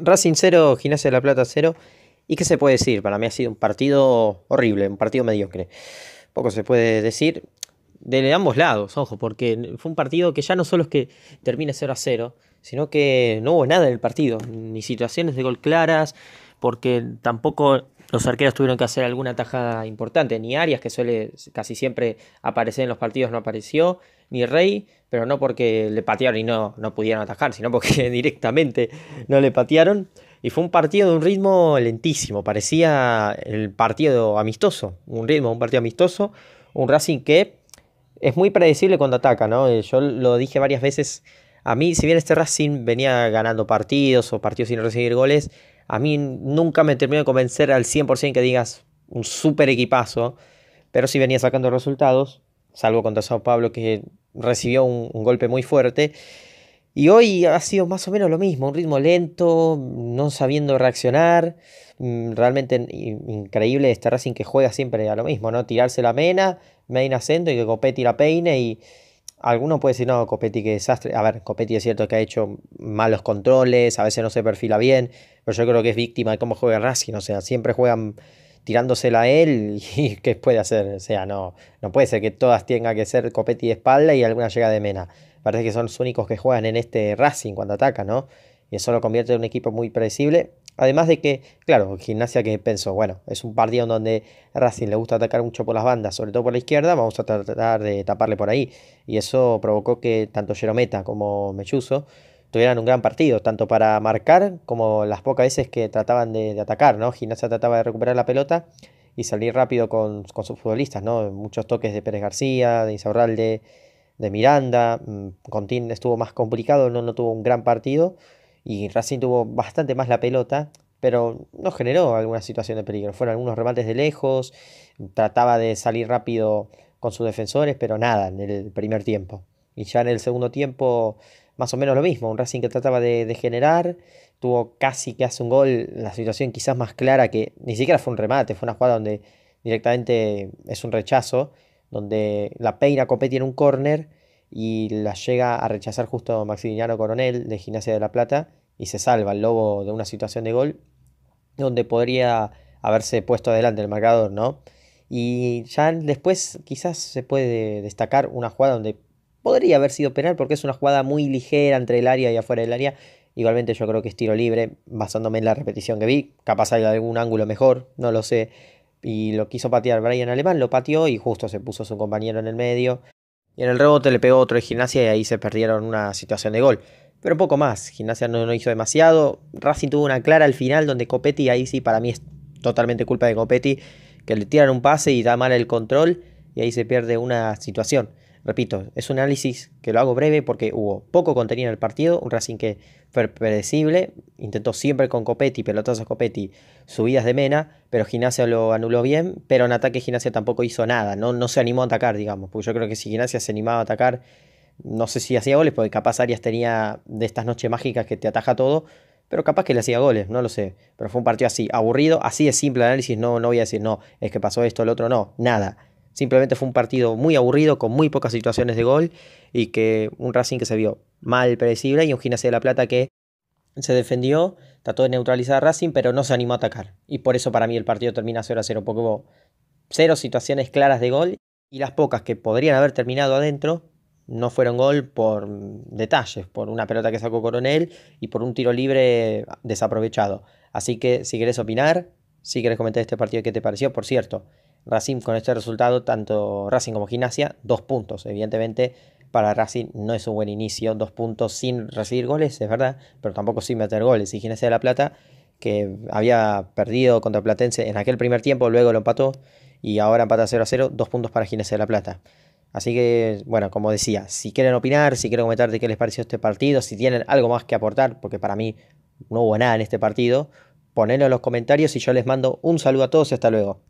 Racing 0, Gimnasia de la Plata 0. ¿Y qué se puede decir? Para mí ha sido un partido horrible, un partido mediocre. Poco se puede decir de ambos lados, ojo, porque fue un partido que ya no solo es que termine 0 a 0, sino que no hubo nada en el partido, ni situaciones de gol claras, porque tampoco los arqueros tuvieron que hacer alguna tajada importante, ni áreas que suele casi siempre aparecer en los partidos, no apareció ni Rey, pero no porque le patearon y no, no pudieron atacar, sino porque directamente no le patearon. Y fue un partido de un ritmo lentísimo, parecía el partido amistoso, un ritmo, un partido amistoso, un Racing que es muy predecible cuando ataca, ¿no? Eh, yo lo dije varias veces, a mí, si bien este Racing venía ganando partidos o partidos sin recibir goles, a mí nunca me terminó de convencer al 100% que digas un super equipazo, pero sí venía sacando resultados, salvo contra Sao Pablo que recibió un, golpe muy fuerte. Y hoy ha sido más o menos lo mismo, un ritmo lento, no sabiendo reaccionar. Mm, realmente increíble este Racing que juega siempre a lo mismo, ¿no? Tirarse la mena, main acento y que Copetti la peine. Y alguno puede decir, no, Copetti que desastre. A ver, Copetti es cierto que ha hecho malos controles, a veces no se perfila bien, pero yo creo que es víctima de cómo juega Racing. O sea, siempre juegan tirándosela a él y qué puede hacer. O sea, no, no puede ser que todas tengan que ser Copetti de espalda y alguna llega de Mena. Parece que son los únicos que juegan en este Racing cuando ataca, ¿no? Y eso lo convierte en un equipo muy predecible. Además de que, claro, gimnasia que pensó, bueno, es un partido en donde Racing le gusta atacar mucho por las bandas, sobre todo por la izquierda, vamos a tratar de taparle por ahí. Y eso provocó que tanto Jerometa como Mechuso tuvieran un gran partido, tanto para marcar como las pocas veces que trataban de, atacar, ¿no? Gimnasia trataba de recuperar la pelota y salir rápido con, sus futbolistas, ¿no? Muchos toques de Pérez García, de Insaurralde, de Miranda, mm, Contín estuvo más complicado, no, no tuvo un gran partido y Racing tuvo bastante más la pelota, pero no generó alguna situación de peligro. Fueron algunos remates de lejos, trataba de salir rápido con sus defensores, pero nada en el primer tiempo. Y ya en el segundo tiempo más o menos lo mismo, un Racing que trataba de, generar, tuvo casi que hace un gol, la situación quizás más clara que ni siquiera fue un remate, fue una jugada donde directamente es un rechazo, donde la peina Copetti en un córner y la llega a rechazar justo Maximiliano Coronel de Gimnasia de la Plata y se salva el Lobo de una situación de gol donde podría haberse puesto adelante el marcador, ¿no? Y ya después quizás se puede destacar una jugada donde podría haber sido penal porque es una jugada muy ligera entre el área y afuera del área. Igualmente yo creo que es tiro libre, basándome en la repetición que vi. Capaz hay algún ángulo mejor, no lo sé. Y lo quiso patear Brian Alemán, lo pateó y justo se puso su compañero en el medio. Y en el rebote le pegó otro de gimnasia y ahí se perdieron una situación de gol. Pero poco más, gimnasia no, no hizo demasiado. Racing tuvo una clara al final donde Copetti, ahí sí para mí es totalmente culpa de Copetti, que le tiran un pase y da mal el control y ahí se pierde una situación. Repito, es un análisis que lo hago breve porque hubo poco contenido en el partido, un Racing que fue predecible, intentó siempre con Copetti, pelotazos Copetti, subidas de Mena, pero Gimnasia lo anuló bien, pero en ataque Gimnasia tampoco hizo nada, no, no se animó a atacar, digamos, porque yo creo que si Gimnasia se animaba a atacar, no sé si hacía goles, porque capaz Arias tenía de estas noches mágicas que te ataja todo, pero capaz que le hacía goles, no lo sé. Pero fue un partido así, aburrido, así de simple análisis, no, no voy a decir, no, es que pasó esto, el otro, no, nada. Simplemente fue un partido muy aburrido, con muy pocas situaciones de gol y que un Racing que se vio mal predecible y un Gimnasia de la Plata que se defendió, trató de neutralizar a Racing, pero no se animó a atacar. Y por eso para mí el partido termina 0 a 0, porque hubo cero situaciones claras de gol y las pocas que podrían haber terminado adentro no fueron gol por detalles, por una pelota que sacó Coronel y por un tiro libre desaprovechado. Así que si querés opinar, si querés comentar este partido, ¿qué te pareció? Por cierto, Racing con este resultado, tanto Racing como Gimnasia, dos puntos. Evidentemente, para Racing no es un buen inicio, dos puntos sin recibir goles, es verdad, pero tampoco sin meter goles. Y Gimnasia de la Plata, que había perdido contra Platense en aquel primer tiempo, luego lo empató y ahora empata 0 a 0, dos puntos para Gimnasia de la Plata. Así que, bueno, como decía, si quieren opinar, si quieren comentar de qué les pareció este partido, si tienen algo más que aportar, porque para mí no hubo nada en este partido, ponenlo en los comentarios y yo les mando un saludo a todos y hasta luego.